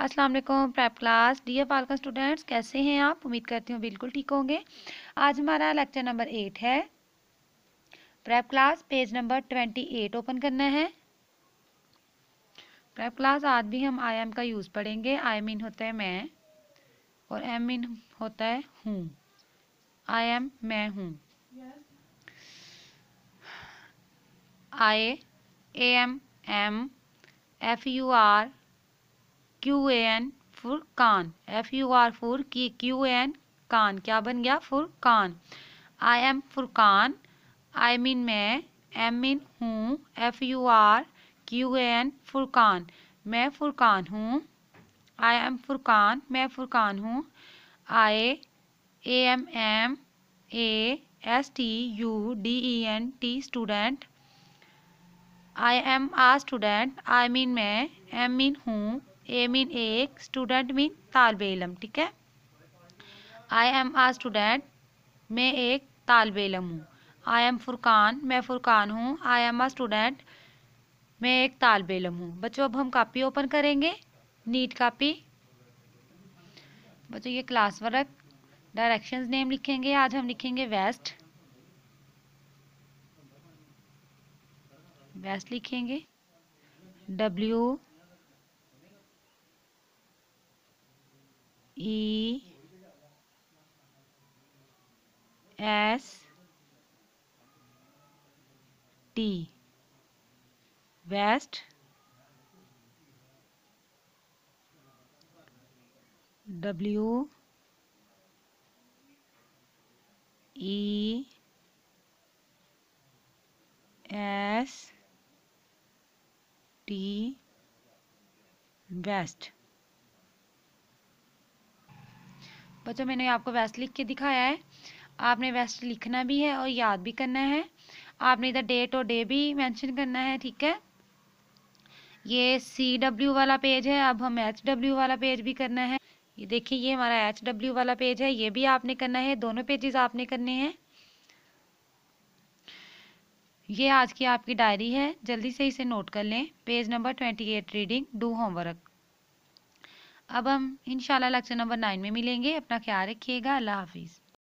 अस्सलाम वालेकुम prep class dear पालका स्टूडेंट्स कैसे हैं आप उम्मीद करती हूँ बिल्कुल ठीक होंगे आज हमारा लेक्चर नंबर एट है prep class page number twenty eight open करना है प्रैप क्लास आज भी हम आई एम का यूज़ पढ़ेंगे आई मीन होता है मैं और एम मीन होता है हूँ आई एम मैं हूँ I A M M F U R Q A N Furqan F U are फुर की क्यू ए एन कान क्या बन गया Furqan I am Furqan I mean मैं एम मीन हूँ F U R Q A N Furqan मैं फुरकान हूँ आई एम फुरकान मैं कान हूँ I A M M A S T U D E N T student I am a student I mean मैं am mean हूँ a mean एक student mean तालब इलम ठीक है आई एम आ स्टूडेंट मैं एक तालब इलम हूँ आई एम फुरकान मैं फुरकान हूँ आई एम आ स्टूडेंट मैं एक तालब इलम हूँ बच्चों अब हम कापी ओपन करेंगे नीट कापी बच्चों ये क्लास वर्क डायरेक्शंस नेम लिखेंगे आज हम लिखेंगे वेस्ट वेस्ट लिखेंगे W E S T West W E S T West बच्चों मैंने आपको वेस्ट लिख के दिखाया है आपने वेस्ट लिखना भी है और याद भी करना है आपने इधर डेट और डे भी मेंशन करना है ठीक है ये सी डब्ल्यू वाला पेज है अब हम एच डब्ल्यू वाला पेज भी करना है ये देखिए ये हमारा एच डब्ल्यू वाला पेज है ये भी आपने करना है दोनों पेजेस आपने करने हैं ये आज की आपकी डायरी है जल्दी से इसे नोट कर लें page number twenty eight reading do homework अब हम इन लेक्चर नंबर नाइन में मिलेंगे अपना ख्याल रखिएगा अल्लाह हाफिज़